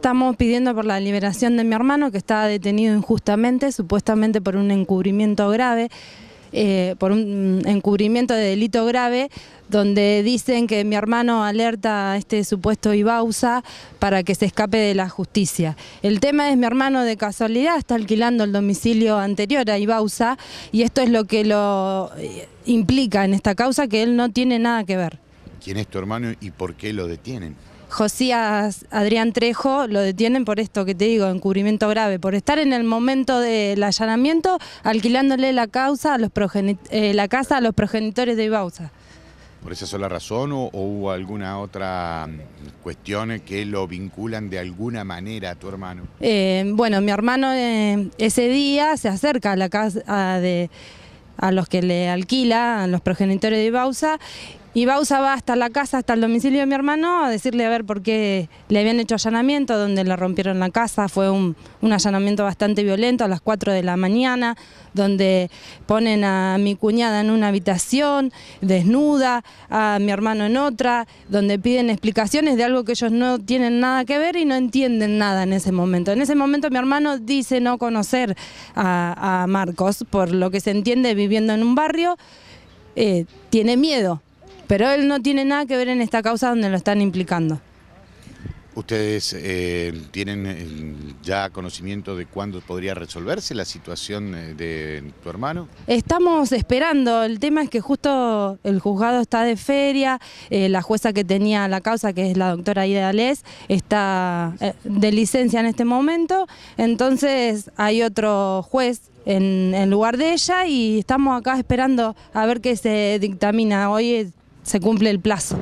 Estamos pidiendo por la liberación de mi hermano que está detenido injustamente, supuestamente por un encubrimiento grave, eh, por un encubrimiento de delito grave, donde dicen que mi hermano alerta a este supuesto Ibauza para que se escape de la justicia. El tema es mi hermano de casualidad está alquilando el domicilio anterior a Ibauza y esto es lo que lo eh, implica en esta causa que él no tiene nada que ver. ¿Quién es tu hermano y por qué lo detienen? Josías Adrián Trejo lo detienen por esto que te digo, encubrimiento grave, por estar en el momento del allanamiento alquilándole la, causa a los eh, casa a los progenitores de Ibauza. ¿Por esa sola razón o, hubo alguna otra mm, cuestión que lo vinculan de alguna manera a tu hermano? Eh, bueno, mi hermano eh, ese día se acerca a la casa de a los que le alquila, a los progenitores de Ibausa. Y Bausa va hasta la casa, hasta el domicilio de mi hermano, a decirle a ver por qué le habían hecho allanamiento, donde le rompieron la casa. Fue un, allanamiento bastante violento a las 4 de la mañana, donde ponen a mi cuñada en una habitación, desnuda, a mi hermano en otra, donde piden explicaciones de algo que ellos no tienen nada que ver y no entienden nada en ese momento. En ese momento mi hermano dice no conocer a, Marcos, por lo que se entiende viviendo en un barrio, eh, tiene miedo pero él no tiene nada que ver en esta causa donde lo están implicando. ¿Ustedes eh, tienen eh, ya conocimiento de cuándo podría resolverse la situación eh, de tu hermano? Estamos esperando, el tema es que justo el juzgado está de feria, la jueza que tenía la causa, que es la doctora Ida está de licencia en este momento, entonces hay otro juez en, en lugar de ella y estamos acá esperando a ver qué se dictamina. Hoy se cumple el plazo.